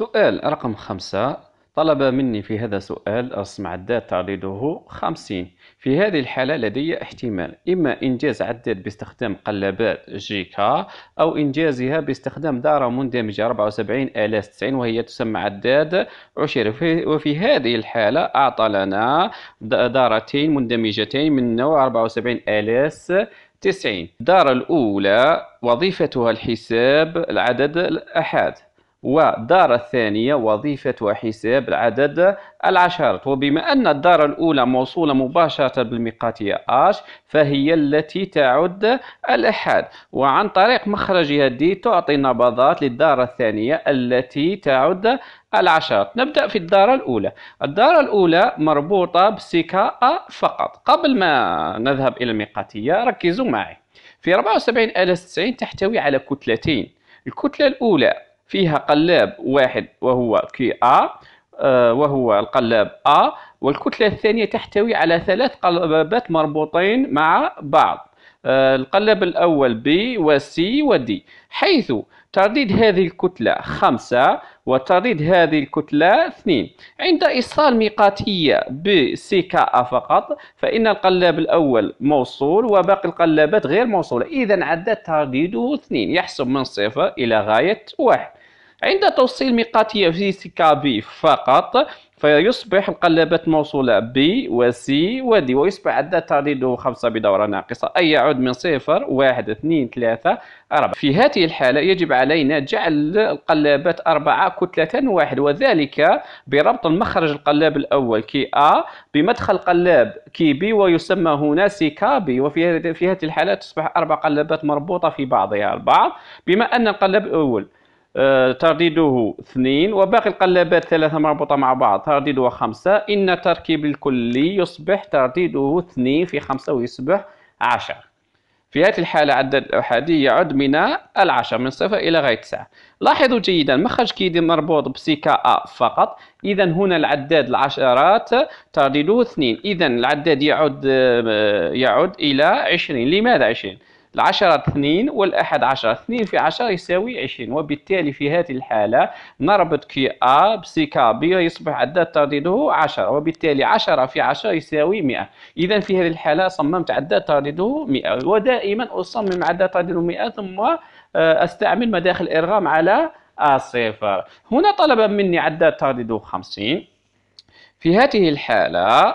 سؤال رقم خمسة طلب مني في هذا السؤال رسم عداد تعريضه خمسين في هذه الحالة لدي احتمال إما إنجاز عداد باستخدام قلابات جي كا أو إنجازها باستخدام دارة مندمجة 74 آلاس 90 وهي تسمى عداد عشر وفي هذه الحالة أعطى لنا دارتين مندمجتين من نوع 74 آلاس 90 الدارة الأولى وظيفتها الحساب العدد الأحاد والدار الثانية وظيفة حساب العدد العشرات وبما أن الدار الأولى موصولة مباشرة بالمقاتية آش فهي التي تعد الأحاد وعن طريق مخرجها دي تعطي نبضات للدارة الثانية التي تعد العشرات نبدأ في الدارة الأولى الدارة الأولى مربوطة بسكاء أ فقط قبل ما نذهب إلى المقاتية ركزوا معي في 74 ألس 90 تحتوي على كتلتين الكتلة الأولى فيها قلاب واحد وهو كي ا آه، وهو القلاب ا والكتلة الثانية تحتوي على ثلاث قلبات مربوطين مع بعض آه، القلب الأول بي و ودي و حيث ترديد هذه الكتلة خمسة وترديد هذه الكتلة اثنين عند إيصال ميقاتية ب سي كا فقط فإن القلاب الأول موصول وباقي القلابات غير موصولة إذا عدد ترديده اثنين يحسب من صفر إلى غاية واحد عند توصيل ميقاتية في كا بي فقط فيصبح القلابات موصولة بي وسي ودي ويصبح عدد تعديله خمسة بدورة ناقصة أي يعود من صفر واحد اثنين ثلاثة أربعة في هذه الحالة يجب علينا جعل القلابات أربعة كتلة واحد وذلك بربط المخرج القلاب الأول كي أ بمدخل قلاب كي بي ويسمى هنا سي كابي وفي في هذه الحالة تصبح أربع قلابات مربوطة في بعضها البعض بما أن القلاب الأول آه، ترديده اثنين وباقي القلابات ثلاثة مربوطة مع بعض ترديده خمسة إن التركيب الكلي يصبح ترديده اثنين في خمسة ويصبح عشر في هذه الحالة عدد الأحادي يعد من العشر من صفر إلى غاية تسعة لاحظوا جيدا مخرج كيدي مربوط بسيكا أ فقط إذا هنا العداد العشرات ترديده اثنين إذا العداد يعد آه، يعد إلى عشرين لماذا عشرين؟ العشرة اثنين والأحد عشرة اثنين في عشرة يساوي عشرين وبالتالي في هذه الحالة نربط كي أ بسي كا بي يصبح عداد ترديده عشرة وبالتالي عشرة في عشرة يساوي مئة إذا في هذه الحالة صممت عداد ترديده مئة ودائما أصمم عداد ترديده مئة ثم أستعمل مداخل إرغام على الصفر هنا طلب مني عداد ترديده خمسين في هذه الحالة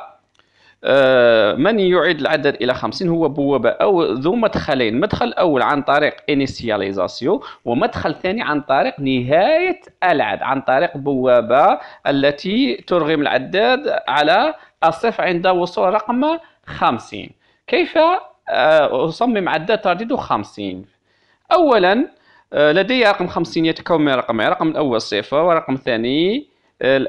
آه، من يعيد العدد الى 50 هو بوابه او ذو مدخلين مدخل اول عن طريق انيسياليزاسيو ومدخل ثاني عن طريق نهايه العد عن طريق بوابه التي ترغم العداد على الصفر عند وصول رقم 50 كيف آه، اصمم عداد ترديد 50 اولا آه، لدي رقم 50 يتكون من رقمين رقم الاول صفر ورقم ثاني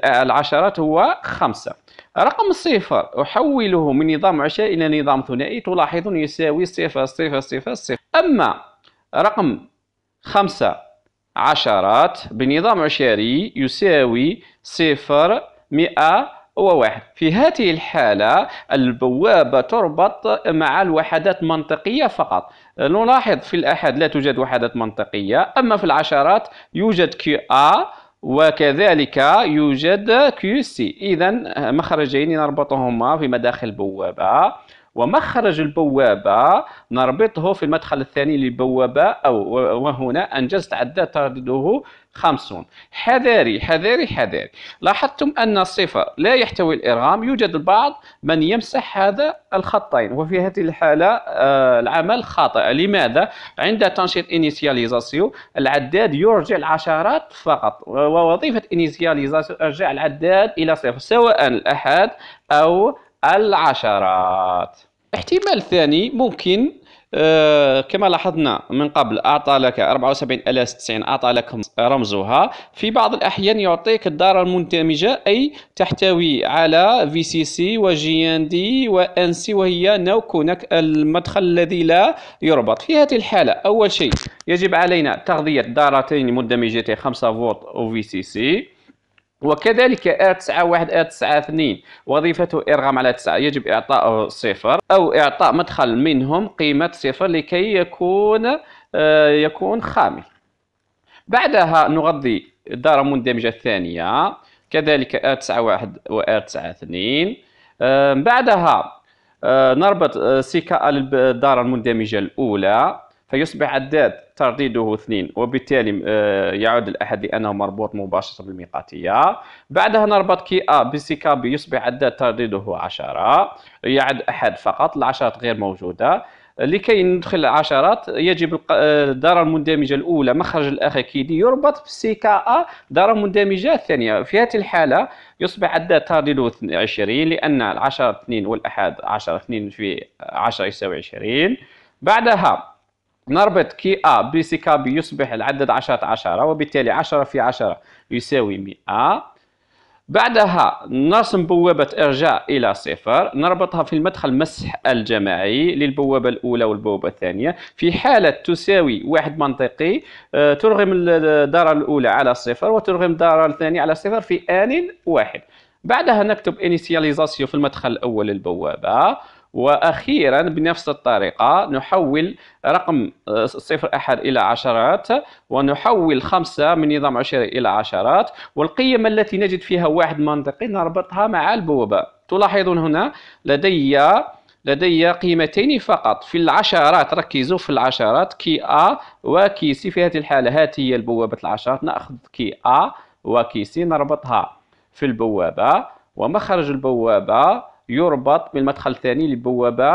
العشرات هو خمسة رقم صفر أحوله من نظام عشائي إلى نظام ثنائي تلاحظون يساوي صفر صفر صفر صفر أما رقم خمسة عشرات بنظام عشري يساوي صفر مئة وواحد في هذه الحالة البوابة تربط مع الوحدات منطقية فقط نلاحظ في الأحد لا توجد وحدات منطقية أما في العشرات يوجد كي آ وكذلك يوجد كيو سي إذا مخرجين نربطهما في مداخل بوابة ومخرج البوابة نربطه في المدخل الثاني للبوابة أو وهنا أنجزت عدة تعدده خمسون حذاري حذاري حذاري لاحظتم أن الصفة لا يحتوي الإرغام يوجد البعض من يمسح هذا الخطين وفي هذه الحالة آه، العمل خاطئ لماذا؟ عند تنشيط إنيسياليزاسيو العداد يرجع العشرات فقط ووظيفة إنيسياليزاسيو إرجاع العداد إلى صفر سواء الأحد أو العشرات احتمال ثاني ممكن آه، كما لاحظنا من قبل أعطى لك 90 أعطى لك رمزها في بعض الأحيان يعطيك الدارة المندمجة أي تحتوي على في سي سي وجي ان دي وان سي وهي نو كونك المدخل الذي لا يربط في هذه الحالة أول شيء يجب علينا تغذية دارتين مندمجتين 5 فولت وفي سي سي وكذلك ار 9 1 ار 9 2 وظيفته إرغام على 9 يجب إعطاء صفر أو إعطاء مدخل منهم قيمة صفر لكي يكون آه، يكون خامل بعدها نغذي الدارة المندمجة الثانية كذلك R9 واحد و R9 2 بعدها آه، نربط آه، سكاء للدارة المندمجة الأولى فيصبح عداد ترديده اثنين وبالتالي آه، يعود الأحد لأنه مربوط مباشرة بالميقاتية بعدها نربط كي أ بسي كا بي يصبح عداد ترديده عشرة يعد أحد فقط العشرات غير موجودة لكي ندخل العشرات يجب الدارة آه، المندمجة الأولى مخرج الأخ كيدي يربط بسي كا أ دارة مندمجة الثانية في هذه الحالة يصبح عدد ترديده 20 لأن العشرة 2 والأحد 10 2 في 10 يساوي 20 بعدها نربط كي أ بسي كاب يصبح العدد عشرة عشرة وبالتالي عشرة في عشرة يساوي مئة بعدها نرسم بوابة إرجاع إلى صفر نربطها في المدخل مسح الجماعي للبوابة الأولى والبوابة الثانية في حالة تساوي واحد منطقي آه، ترغم الدارة الأولى على صفر وترغم الدارة الثانية على صفر في آن واحد بعدها نكتب initialization في المدخل الأول للبوابة واخيرا بنفس الطريقه نحول رقم آه، صفر احد الى عشرات ونحول خمسه من نظام عشري الى عشرات والقيم التي نجد فيها واحد منطقي نربطها مع البوابه تلاحظون هنا لدي لدي قيمتين فقط في العشرات ركزوا في العشرات كي ا وكي سي في هذه الحاله هات هي البوابه العشرات ناخذ كي ا وكي سي نربطها في البوابه ومخرج البوابه يربط بالمدخل الثاني للبوابة